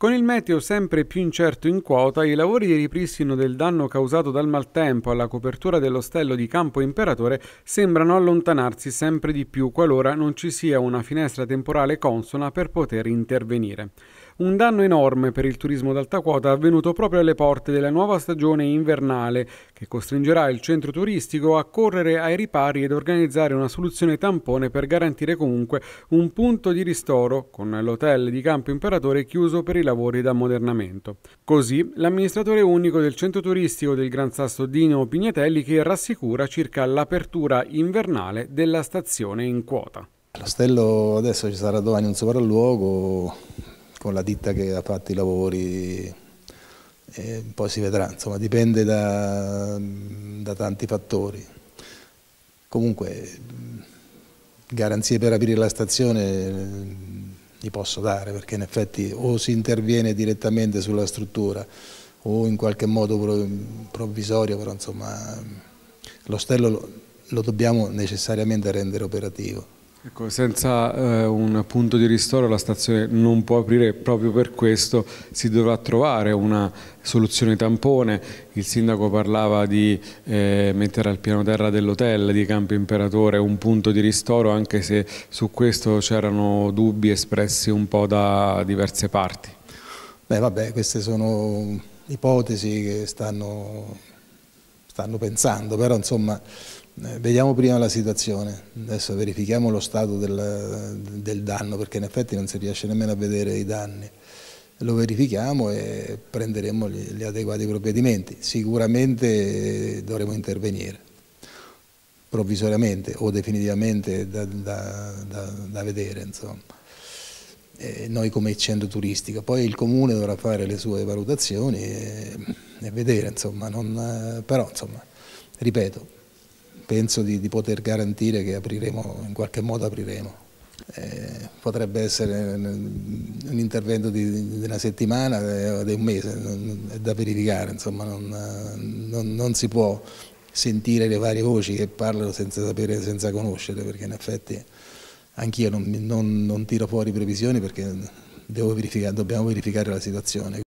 Con il meteo sempre più incerto in quota, i lavori di ripristino del danno causato dal maltempo alla copertura dell'ostello di Campo Imperatore sembrano allontanarsi sempre di più qualora non ci sia una finestra temporale consona per poter intervenire. Un danno enorme per il turismo d'alta quota è avvenuto proprio alle porte della nuova stagione invernale, che costringerà il centro turistico a correre ai ripari ed organizzare una soluzione tampone per garantire comunque un punto di ristoro, con l'hotel di Campo Imperatore chiuso per i lavori d'ammodernamento. Così, l'amministratore unico del centro turistico del Gran Sasso Dino Pignatelli che rassicura circa l'apertura invernale della stazione in quota. Castello adesso ci sarà domani un sopralluogo con la ditta che ha fatto i lavori, e poi si vedrà, insomma dipende da, da tanti fattori. Comunque garanzie per aprire la stazione eh, li posso dare perché in effetti o si interviene direttamente sulla struttura o in qualche modo provvisorio, però insomma l'ostello lo, lo dobbiamo necessariamente rendere operativo. Ecco, senza eh, un punto di ristoro la stazione non può aprire, proprio per questo si dovrà trovare una soluzione tampone. Il sindaco parlava di eh, mettere al piano terra dell'hotel di Campo Imperatore un punto di ristoro, anche se su questo c'erano dubbi espressi un po' da diverse parti. Beh vabbè, queste sono ipotesi che stanno, stanno pensando, però insomma eh, vediamo prima la situazione, adesso verifichiamo lo stato del, del, danno perché in effetti non si riesce nemmeno a vedere i danni. Lo verifichiamo e prenderemo gli, gli adeguati provvedimenti. Sicuramente eh, dovremo intervenire, provvisoriamente o definitivamente da, da, da, da vedere. Eh, noi come centro turistico. Poi il comune dovrà fare le sue valutazioni e, e vedere, insomma, non, eh, però insomma, ripeto, penso di, di, poter garantire che apriremo, in qualche modo apriremo. Eh, potrebbe essere un intervento di, di una settimana eh, o di un mese, è da verificare, insomma, non, non, non, si può sentire le varie voci che parlano senza sapere, senza conoscere, perché in effetti anch'io non, non, tiro fuori previsioni perché verificare, dobbiamo verificare la situazione.